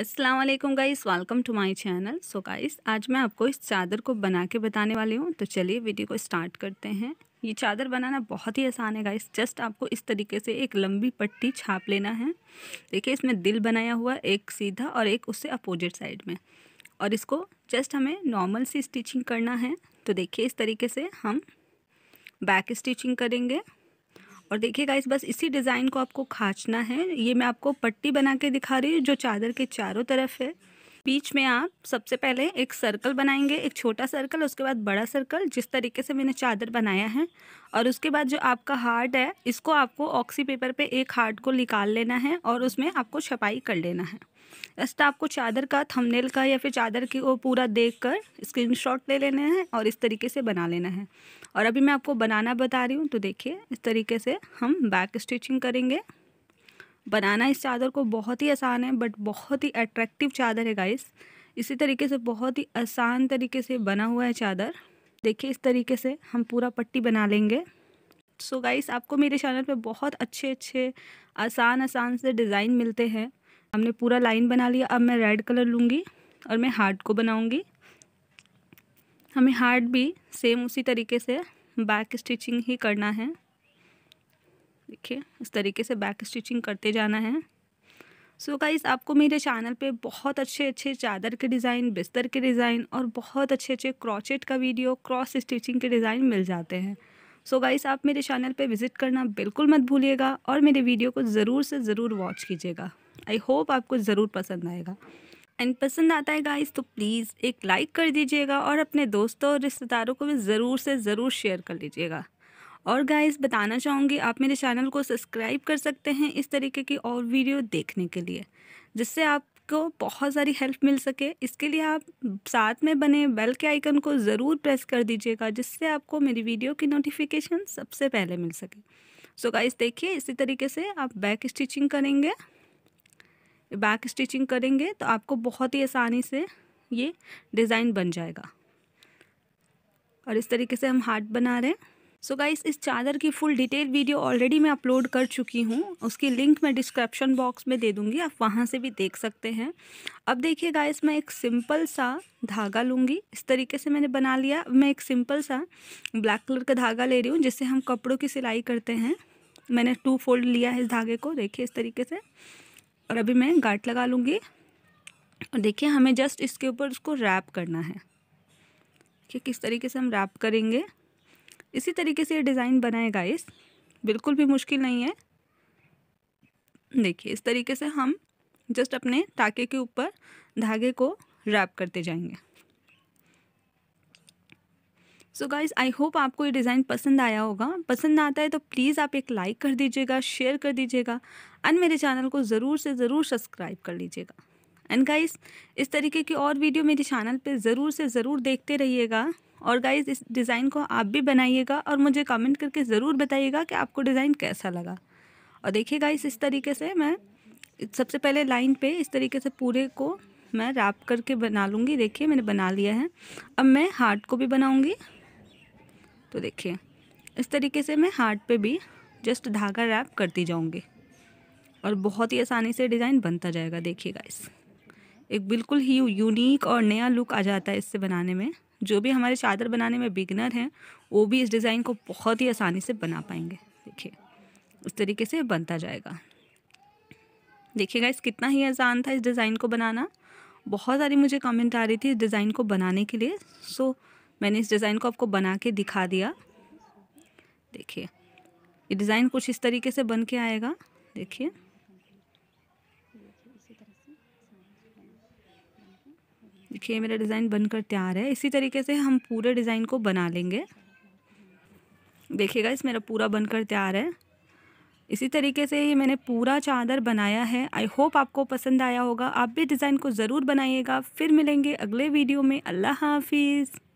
अस्सलाम वालेकुम guys welcome to my channel so guys आज मैं आपको इस चादर को बना के बताने वाली हूँ तो चलिए वीडियो को स्टार्ट करते हैं ये चादर बनाना बहुत ही आसान है गाइस जस्ट आपको इस तरीके से एक लंबी पट्टी छाप लेना है देखिए इसमें दिल बनाया हुआ एक सीधा और एक उससे अपोजिट साइड में और इसको जस्ट हमें नॉर्मल सी स्टिचिंग करना है तो देखिए इस तरीके से हम बैक स्टिचिंग करेंगे और देखिएगा इस बस इसी डिज़ाइन को आपको खाँचना है ये मैं आपको पट्टी बना के दिखा रही हूँ जो चादर के चारों तरफ है बीच में आप सबसे पहले एक सर्कल बनाएंगे एक छोटा सर्कल उसके बाद बड़ा सर्कल जिस तरीके से मैंने चादर बनाया है और उसके बाद जो आपका हार्ट है इसको आपको ऑक्सी पेपर पे एक हार्ट को निकाल लेना है और उसमें आपको छपाई कर लेना है जस्ट आपको चादर का थंबनेल का या फिर चादर की वो पूरा देख कर स्क्रीन ले लेना है और इस तरीके से बना लेना है और अभी मैं आपको बनाना बता रही हूँ तो देखिए इस तरीके से हम बैक स्टिचिंग करेंगे बनाना इस चादर को बहुत ही आसान है बट बहुत ही अट्रैक्टिव चादर है गाइस इसी तरीके से बहुत ही आसान तरीके से बना हुआ है चादर देखिए इस तरीके से हम पूरा पट्टी बना लेंगे सो so गाइस आपको मेरे चैनल पे बहुत अच्छे अच्छे आसान आसान से डिज़ाइन मिलते हैं हमने पूरा लाइन बना लिया अब मैं रेड कलर लूँगी और मैं हार्ट को बनाऊँगी हमें हार्ट भी सेम उसी तरीके से बैक स्टिचिंग ही करना है देखिए इस तरीके से बैक स्टिचिंग करते जाना है सो so गाइज़ आपको मेरे चैनल पे बहुत अच्छे अच्छे चादर के डिज़ाइन बिस्तर के डिज़ाइन और बहुत अच्छे अच्छे क्रॉचेट का वीडियो क्रॉस स्टिचिंग के डिज़ाइन मिल जाते हैं सो so गाइस आप मेरे चैनल पे विज़िट करना बिल्कुल मत भूलिएगा और मेरे वीडियो को ज़रूर से ज़रूर वॉच कीजिएगा आई होप आपको ज़रूर पसंद आएगा एंड पसंद आता है गाइज़ तो प्लीज़ एक लाइक कर दीजिएगा और अपने दोस्तों और रिश्तेदारों को भी ज़रूर से ज़रूर शेयर कर लीजिएगा और गाइस बताना चाहूँगी आप मेरे चैनल को सब्सक्राइब कर सकते हैं इस तरीके की और वीडियो देखने के लिए जिससे आपको बहुत सारी हेल्प मिल सके इसके लिए आप साथ में बने बेल के आइकन को ज़रूर प्रेस कर दीजिएगा जिससे आपको मेरी वीडियो की नोटिफिकेशन सबसे पहले मिल सके सो गाइज गाइस देखिए इसी तरीके से आप बैक स्टिचिंग करेंगे बैक स्टिचिंग करेंगे तो आपको बहुत ही आसानी से ये डिज़ाइन बन जाएगा और इस तरीके से हम हार्ट बना रहे हैं सो so गाइस इस चादर की फुल डिटेल वीडियो ऑलरेडी मैं अपलोड कर चुकी हूँ उसकी लिंक मैं डिस्क्रिप्शन बॉक्स में दे दूँगी आप वहाँ से भी देख सकते हैं अब देखिए गाइस मैं एक सिंपल सा धागा लूँगी इस तरीके से मैंने बना लिया मैं एक सिंपल सा ब्लैक कलर का धागा ले रही हूँ जिससे हम कपड़ों की सिलाई करते हैं मैंने टू फोल्ड लिया है इस धागे को देखिए इस तरीके से और अभी मैं गाट लगा लूँगी और देखिए हमें जस्ट इसके ऊपर उसको रैप करना है कि किस तरीके से हम रैप करेंगे इसी तरीके से ये डिज़ाइन बनाए गाइस बिल्कुल भी मुश्किल नहीं है देखिए इस तरीके से हम जस्ट अपने टाके के ऊपर धागे को रैप करते जाएंगे सो गाइज आई होप आपको ये डिज़ाइन पसंद आया होगा पसंद आता है तो प्लीज़ आप एक लाइक कर दीजिएगा शेयर कर दीजिएगा एंड मेरे चैनल को ज़रूर से ज़रूर सब्सक्राइब कर लीजिएगा एंड गाइज़ इस तरीके की और वीडियो मेरे चैनल पे ज़रूर से ज़रूर देखते रहिएगा और गाइज इस डिज़ाइन को आप भी बनाइएगा और मुझे कमेंट करके ज़रूर बताइएगा कि आपको डिज़ाइन कैसा लगा और देखिए गाइज इस तरीके से मैं सबसे पहले लाइन पे इस तरीके से पूरे को मैं रैप करके बना लूँगी देखिए मैंने बना लिया है अब मैं हार्ट को भी बनाऊँगी तो देखिए इस तरीके से मैं हार्ट पे भी जस्ट धागा रैप करती जाऊँगी और बहुत ही आसानी से डिज़ाइन बनता जाएगा देखिए गाइस एक बिल्कुल ही यूनिक और नया लुक आ जाता है इससे बनाने में जो भी हमारे चादर बनाने में बिगनर हैं वो भी इस डिज़ाइन को बहुत ही आसानी से बना पाएंगे देखिए उस तरीके से बनता जाएगा देखिएगा इस कितना ही आसान था इस डिज़ाइन को बनाना बहुत सारी मुझे कमेंट आ रही थी इस डिज़ाइन को बनाने के लिए सो मैंने इस डिज़ाइन को आपको बना के दिखा दिया देखिए ये डिज़ाइन कुछ इस तरीके से बन के आएगा देखिए देखिए मेरा डिज़ाइन बनकर तैयार है इसी तरीके से हम पूरे डिज़ाइन को बना लेंगे देखिएगा इस मेरा पूरा बनकर तैयार है इसी तरीके से ये मैंने पूरा चादर बनाया है आई होप आपको पसंद आया होगा आप भी डिज़ाइन को ज़रूर बनाइएगा फिर मिलेंगे अगले वीडियो में अल्लाह हाफिज़